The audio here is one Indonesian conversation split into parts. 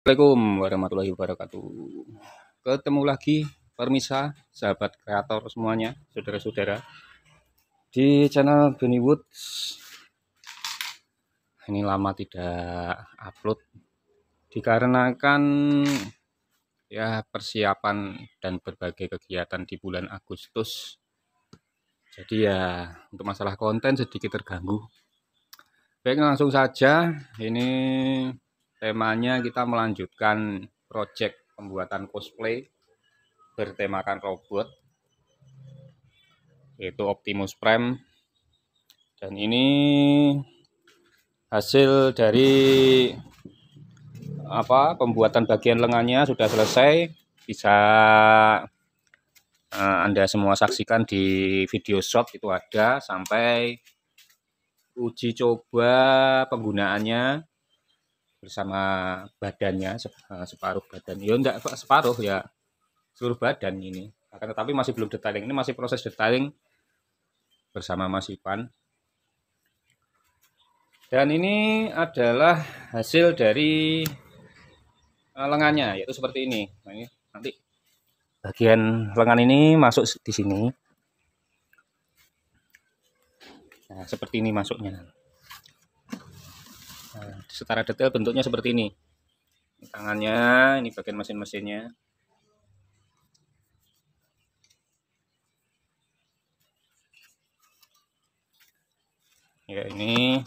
Assalamualaikum warahmatullahi wabarakatuh. Ketemu lagi permisa sahabat kreator semuanya, saudara-saudara di channel Benny Woods. Ini lama tidak upload dikarenakan ya persiapan dan berbagai kegiatan di bulan Agustus. Jadi ya untuk masalah konten sedikit terganggu. Baik langsung saja ini temanya kita melanjutkan project pembuatan cosplay bertemakan robot yaitu Optimus Prime dan ini hasil dari apa pembuatan bagian lengannya sudah selesai bisa uh, Anda semua saksikan di video shot itu ada sampai uji coba penggunaannya bersama badannya eh, separuh badan ya enggak separuh ya seluruh badan ini akan tetapi masih belum detailing ini masih proses detailing bersama Mas Ipan dan ini adalah hasil dari eh, lengannya yaitu seperti ini nah, ini nanti bagian lengan ini masuk di sini nah seperti ini masuknya secara detail bentuknya seperti ini tangannya ini bagian mesin-mesinnya ya ini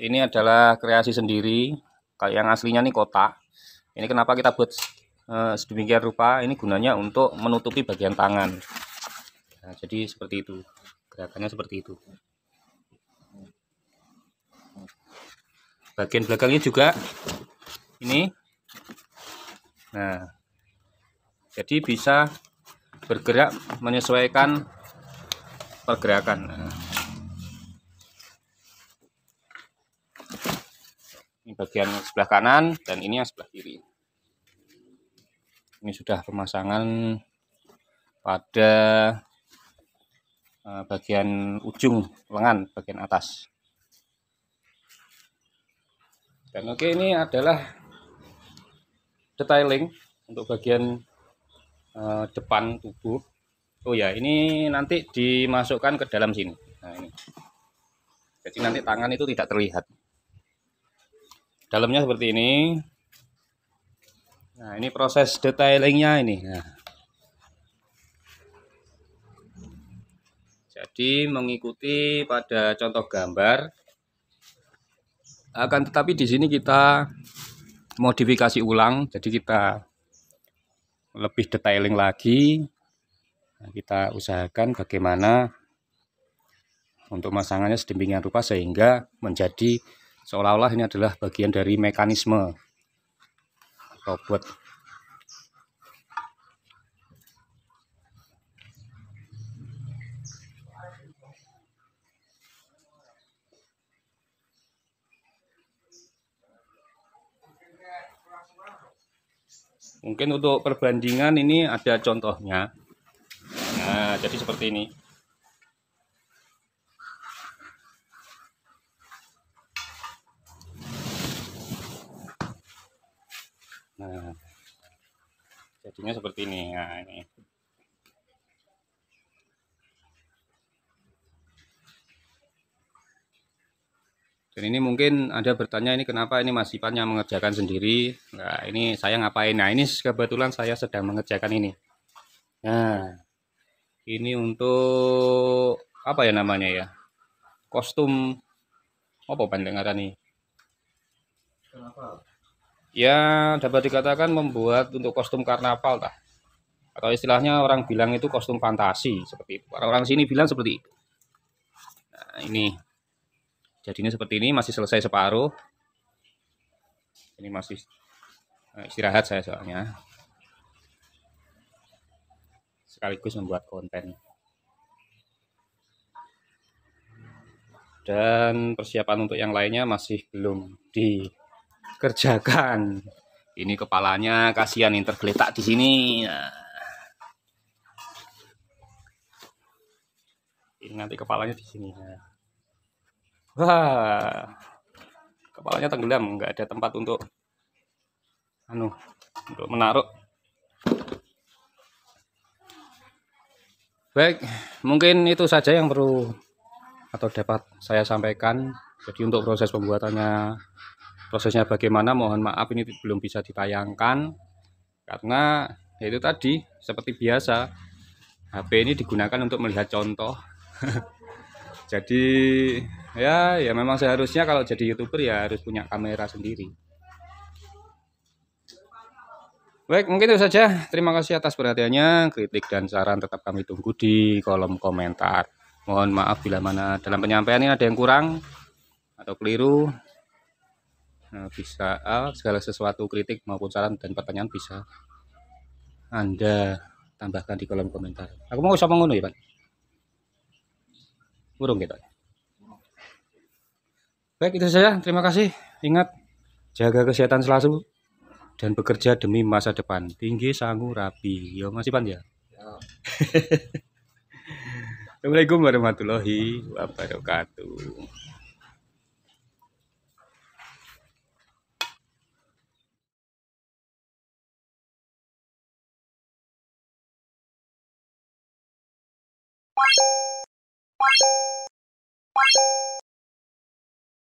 ini adalah kreasi sendiri kayak yang aslinya nih kotak ini kenapa kita buat eh, sedemikian rupa ini gunanya untuk menutupi bagian tangan nah, jadi seperti itu gerakannya seperti itu bagian belakangnya juga ini nah jadi bisa bergerak menyesuaikan pergerakan nah. ini bagian sebelah kanan dan ini yang sebelah kiri ini sudah pemasangan pada eh, bagian ujung lengan bagian atas dan oke ini adalah detailing untuk bagian uh, depan tubuh oh ya ini nanti dimasukkan ke dalam sini nah ini jadi nanti tangan itu tidak terlihat dalamnya seperti ini nah ini proses detailingnya ini nah. jadi mengikuti pada contoh gambar akan tetapi di sini kita modifikasi ulang jadi kita lebih detailing lagi nah, kita usahakan bagaimana untuk masangannya sedemikian rupa sehingga menjadi seolah-olah ini adalah bagian dari mekanisme robot Mungkin untuk perbandingan ini ada contohnya. Nah, jadi seperti ini. Nah, jadinya seperti ini. Nah, ini. dan ini mungkin ada bertanya ini kenapa ini Mas Ipan yang mengerjakan sendiri nah ini saya ngapain nah ini kebetulan saya sedang mengerjakan ini nah ini untuk apa ya namanya ya kostum apa nih? Kenapa? ya dapat dikatakan membuat untuk kostum karnaval lah atau istilahnya orang bilang itu kostum fantasi seperti itu orang-orang sini bilang seperti itu nah ini jadinya seperti ini masih selesai separuh ini masih eh, istirahat saya soalnya sekaligus membuat konten dan persiapan untuk yang lainnya masih belum dikerjakan ini kepalanya kasihan yang tergeletak di sini nah. ini nanti kepalanya di sini nah. Wah. Kepalanya tenggelam, nggak ada tempat untuk anu, untuk menaruh. Baik, mungkin itu saja yang perlu atau dapat saya sampaikan. Jadi untuk proses pembuatannya prosesnya bagaimana mohon maaf ini belum bisa ditayangkan karena ya itu tadi seperti biasa HP ini digunakan untuk melihat contoh jadi ya ya memang seharusnya kalau jadi youtuber ya harus punya kamera sendiri baik mungkin itu saja terima kasih atas perhatiannya kritik dan saran tetap kami tunggu di kolom komentar mohon maaf bila mana dalam penyampaian ini ada yang kurang atau keliru nah, bisa ah, segala sesuatu kritik maupun saran dan pertanyaan bisa anda tambahkan di kolom komentar aku mau sama ngono ya Pak burung gitu Baik, itu saja. Terima kasih. Ingat, jaga kesehatan selalu dan bekerja demi masa depan. Tinggi, sanggup, rapi. Yo, masih pan ya? Assalamualaikum warahmatullahi wabarakatuh. Bye.